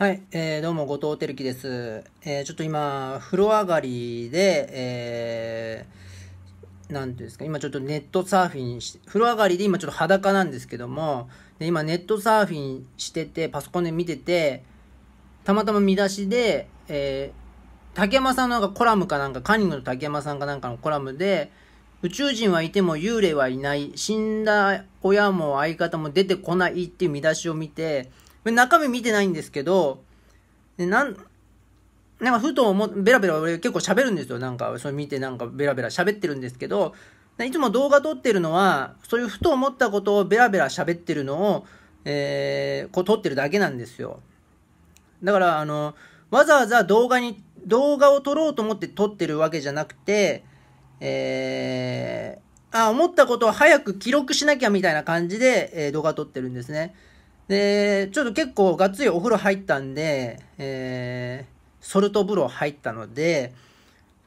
はい、えー、どうも、後藤輝樹です。えー、ちょっと今、風呂上がりで、えー、なんていうんですか、今ちょっとネットサーフィンし、風呂上がりで今ちょっと裸なんですけども、で今ネットサーフィンしてて、パソコンで見てて、たまたま見出しで、えー、竹山さんのなんかコラムかなんか、カニングの竹山さんかなんかのコラムで、宇宙人はいても幽霊はいない、死んだ親も相方も出てこないっていう見出しを見て、中身見てないんですけど、でなん、なんかふと思ベラベラ俺結構喋るんですよ。なんか、それ見てなんかベラベラ喋ってるんですけど、いつも動画撮ってるのは、そういうふと思ったことをベラベラ喋ってるのを、えー、こう撮ってるだけなんですよ。だから、あの、わざわざ動画に、動画を撮ろうと思って撮ってるわけじゃなくて、えー、あ、思ったことを早く記録しなきゃみたいな感じで、えー、動画撮ってるんですね。で、ちょっと結構がっつりお風呂入ったんで、えー、ソルト風呂入ったので、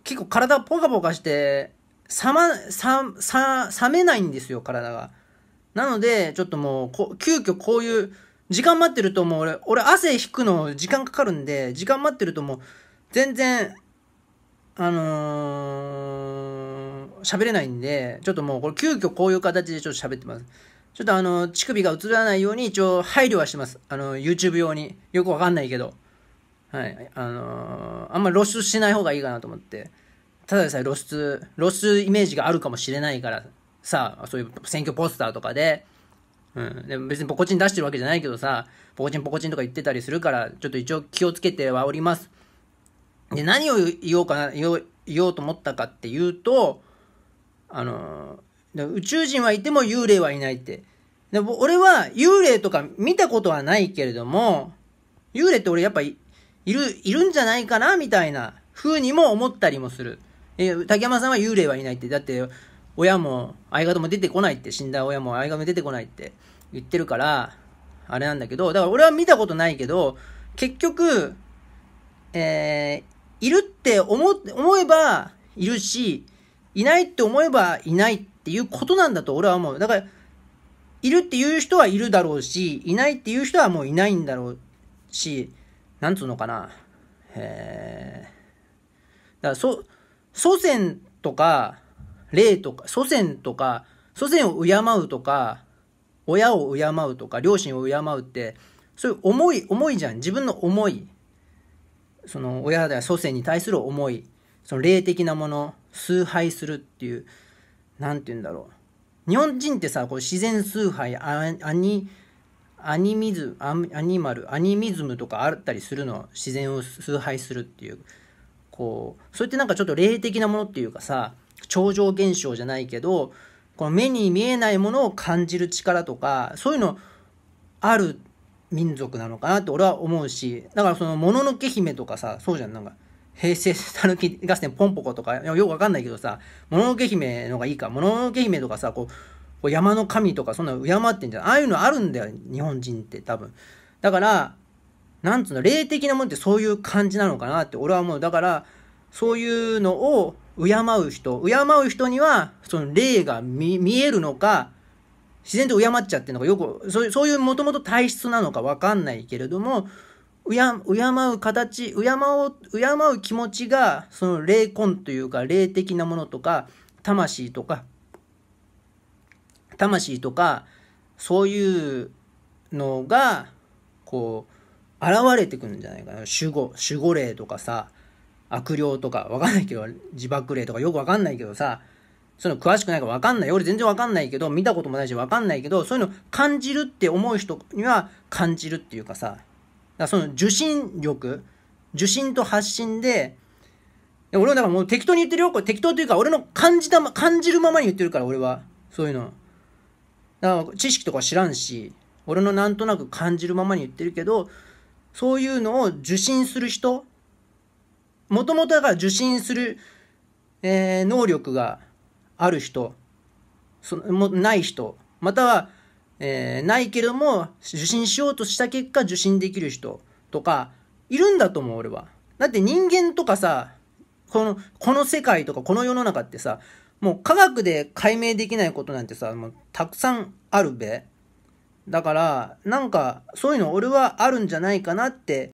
結構体ポカポカして、冷ま、冷、冷めないんですよ、体が。なので、ちょっともう、急遽こういう、時間待ってるともう俺、俺汗引くの時間かかるんで、時間待ってるともう、全然、あのー、喋れないんで、ちょっともうこれ急遽こういう形でちょっと喋ってます。ちょっとあの、乳首が映らないように一応配慮はしてます。あの、YouTube 用に。よくわかんないけど。はい。あのー、あんま露出しない方がいいかなと思って。ただでさえ露出、露出イメージがあるかもしれないから、さあ、そういう選挙ポスターとかで、うん。でも別にポコチン出してるわけじゃないけどさ、ポコチンポコチンとか言ってたりするから、ちょっと一応気をつけてはおります。で、何を言おうかな、言おうと思ったかっていうと、あのー宇宙人はいても幽霊はいないって。で俺は幽霊とか見たことはないけれども、幽霊って俺やっぱいる、いるんじゃないかなみたいな風にも思ったりもする。え、竹山さんは幽霊はいないって。だって、親も相方も出てこないって。死んだ親も相方も出てこないって言ってるから、あれなんだけど、だから俺は見たことないけど、結局、えー、いるって思、思えばいるし、いないって思えばいないっていうことなんだと俺は思う。だから、いるっていう人はいるだろうし、いないっていう人はもういないんだろうし、なんつうのかな。えだから、そ、祖先とか、霊とか、祖先とか、祖先を敬うとか、親を敬うとか、両親を敬うって、そういう思い、思いじゃん。自分の思い。その親だ、祖先に対する思い。その霊的なもの、崇拝するっていう。何て言うんだろう日本人ってさこう自然崇拝アニアニミズアニマルアニミズムとかあったりするの自然を崇拝するっていうこうそういってなんかちょっと霊的なものっていうかさ超常現象じゃないけどこの目に見えないものを感じる力とかそういうのある民族なのかなって俺は思うしだからその「もののけ姫」とかさそうじゃんなんか平成たぬき合戦ポンポコとか、よくわかんないけどさ、もののけ姫のがいいか、もののけ姫とかさ、こう、山の神とか、そんな敬ってんじゃん。ああいうのあるんだよ、日本人って多分。だから、なんつうの、霊的なもんってそういう感じなのかなって、俺は思う。だから、そういうのを敬う人、敬う人には、その霊が見えるのか、自然と敬っちゃってるのか、よく、そういう、そういうもともと体質なのかわかんないけれども、敬う形敬う敬う気持ちがその霊魂というか霊的なものとか魂とか魂とかそういうのがこう現れてくるんじゃないかな守護守護霊とかさ悪霊とかわかんないけど自爆霊とかよくわかんないけどさそういうの詳しくないかわかんない俺全然わかんないけど見たこともないしわかんないけどそういうの感じるって思う人には感じるっていうかさだその受信力、受信と発信で、俺はだからもう適当に言ってるよ。これ適当というか、俺の感じた、ま、感じるままに言ってるから、俺は。そういうの。だから知識とか知らんし、俺のなんとなく感じるままに言ってるけど、そういうのを受信する人、もともとだから受信する、えー、能力がある人、そのもない人、またはえー、ないけれども、受診しようとした結果、受診できる人とか、いるんだと思う、俺は。だって人間とかさ、この、この世界とか、この世の中ってさ、もう科学で解明できないことなんてさ、もうたくさんあるべ。だから、なんか、そういうの俺はあるんじゃないかなって